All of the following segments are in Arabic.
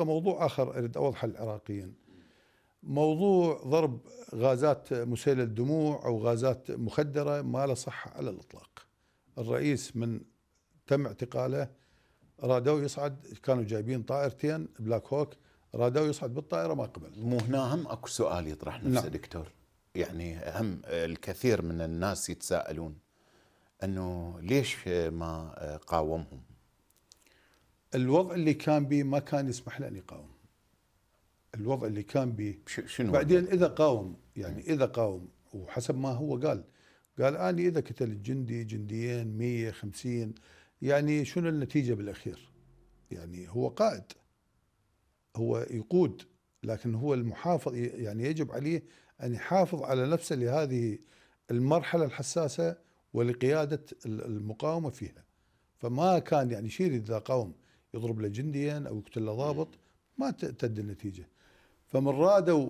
موضوع اخر اريد اوضحه للعراقيين موضوع ضرب غازات مسيله الدموع او غازات مخدره ما له صحه على الاطلاق الرئيس من تم اعتقاله رادوا يصعد كانوا جايبين طائرتين بلاك هوك رادوا يصعد بالطائره ما قبل مو هنا هم اكو سؤال يطرح نفسه نعم. دكتور يعني هم الكثير من الناس يتساءلون انه ليش ما قاومهم الوضع اللي كان به ما كان يسمح له ان يقاوم الوضع اللي كان به شنو بعدين اذا قاوم يعني اذا قاوم وحسب ما هو قال قال اني اذا قتلت جندي جنديين 150 يعني شنو النتيجه بالاخير؟ يعني هو قائد هو يقود لكن هو المحافظ يعني يجب عليه ان يحافظ على نفسه لهذه المرحله الحساسه ولقياده المقاومه فيها فما كان يعني شيري اذا قاوم يضرب له جنديا او يقتل له ضابط ما تد النتيجه فمن رادوا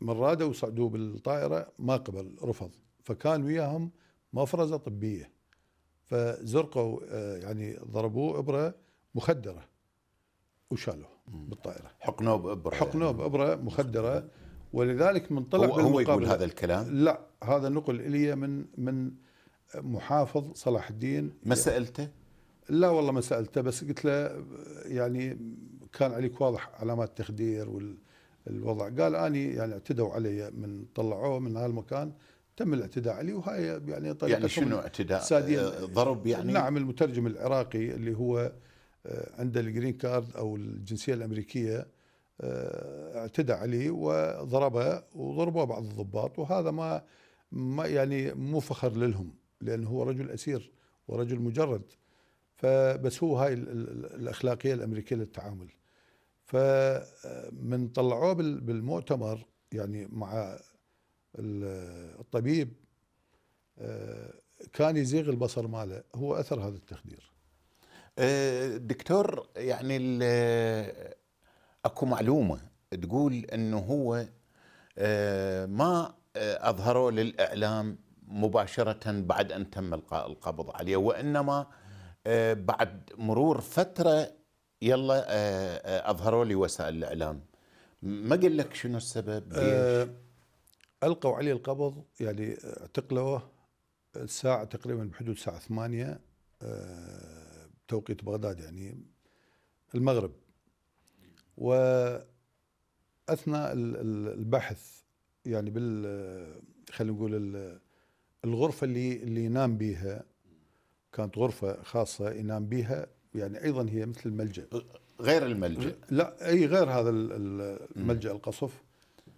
من رادوا يصعدوه بالطائره ما قبل رفض فكان وياهم مفرزه طبيه فزرقوا آه، يعني ضربوه ابره مخدره وشالوه بالطائره حقنوه بابره يعني. حقنوه يعني. بابره مخدره ولذلك من طلع هو, هو يقول هذا الكلام؟ لا هذا نقل الي من من محافظ صلاح الدين ما سالته؟ لا والله ما سالته بس قلت له يعني كان عليك واضح علامات تخدير والوضع قال اني يعني اعتدوا علي من طلعوه من هالمكان تم الاعتداء علي وهاي يعني طريقه يعني شنو اعتداء؟ آه، ضرب يعني؟ نعم المترجم العراقي اللي هو آه، عنده الجرين كارد او الجنسيه الامريكيه آه، اعتدى عليه وضربه وضربه بعض الضباط وهذا ما ما يعني مو فخر لهم لانه هو رجل اسير ورجل مجرد فبس هو هاي الاخلاقيه الامريكيه للتعامل فمن آه، طلعوه بالمؤتمر يعني مع الطبيب آه، كان يزيغ البصر ماله هو اثر هذا التخدير آه، دكتور يعني اكو معلومه تقول انه هو ما اظهره للاعلام مباشره بعد ان تم القاء القبض عليه وانما آه، بعد مرور فتره يلا آه، آه، اظهروا لي وسائل الاعلام ما قال لك شنو السبب أه القوا عليه القبض يعني اعتقلوه الساعه تقريبا بحدود الساعه ثمانية بتوقيت بغداد يعني المغرب واثناء البحث يعني بال خلينا نقول الغرفه اللي اللي ينام بيها كانت غرفة خاصة ينام بها يعني أيضا هي مثل الملجأ غير الملجأ لا أي غير هذا الملجأ القصف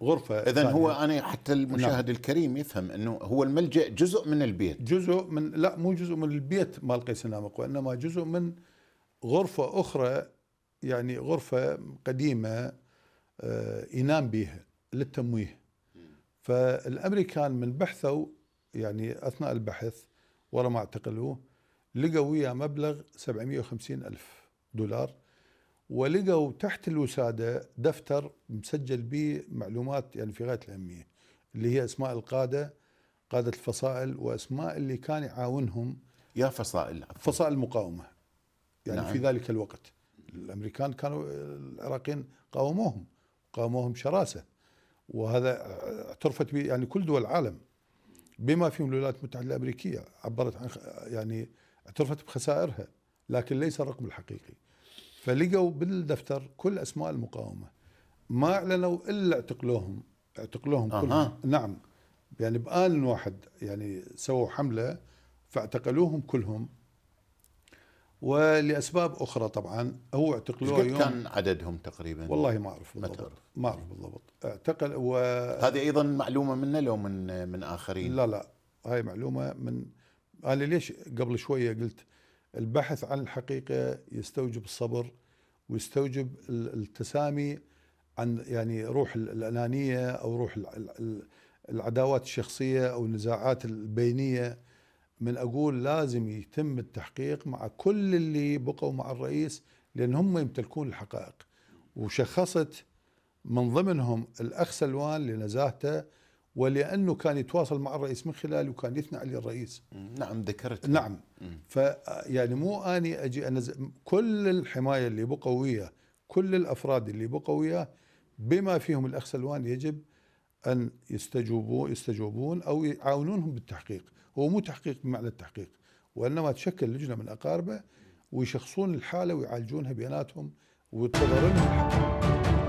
غرفة إذا هو أنا حتى المشاهد نعم. الكريم يفهم أنه هو الملجأ جزء من البيت جزء من لا مو جزء من البيت مال قيس النامق وإنما جزء من غرفة أخرى يعني غرفة قديمة آه، ينام بها للتمويه فالامريكان من بحثوا يعني اثناء البحث ورا ما اعتقلوه لقوا وياه مبلغ 750 ألف دولار ولقوا تحت الوسادة دفتر مسجل به معلومات يعني في غاية الأهمية اللي هي أسماء القادة قادة الفصائل وأسماء اللي كان يعاونهم يا فصائل فصائل المقاومة يعني نعم. في ذلك الوقت الأمريكان كانوا العراقيين قاوموهم قاوموهم شراسة وهذا اعترفت به يعني كل دول العالم بما فيهم الولايات المتحدة الأمريكية عبرت عن يعني اعترفت بخسائرها لكن ليس الرقم الحقيقي فلقوا بالدفتر كل اسماء المقاومه ما اعلنوا الا اعتقلوهم اعتقلوهم أه. كلهم نعم يعني بآن واحد يعني سووا حمله فاعتقلوهم كلهم ولاسباب اخرى طبعا هو اعتقلوه يوم كان عددهم تقريبا والله ما اعرف بالضبط ما اعرف بالضبط اعتقل و هذه ايضا معلومه منا لو من من اخرين لا لا هاي معلومه من أنا ليش قبل شوية قلت البحث عن الحقيقة يستوجب الصبر ويستوجب التسامي عن يعني روح الأنانية أو روح العداوات الشخصية أو النزاعات البينية من أقول لازم يتم التحقيق مع كل اللي بقوا مع الرئيس لأن هم يمتلكون الحقائق وشخصت من ضمنهم الأخ سلوان لنزاهته ولانه كان يتواصل مع الرئيس من خلاله وكان يثنى عليه الرئيس نعم ذكرت نعم ف يعني مو اني اجي انزل كل الحمايه اللي بقوا وياه كل الافراد اللي بقوا وياه بما فيهم الاخ سلوان يجب ان يستجوبون يستجوبون او يعاونونهم بالتحقيق هو مو تحقيق بمعنى التحقيق وانما تشكل لجنه من اقاربه ويشخصون الحاله ويعالجونها بيناتهم ويتضررون لهم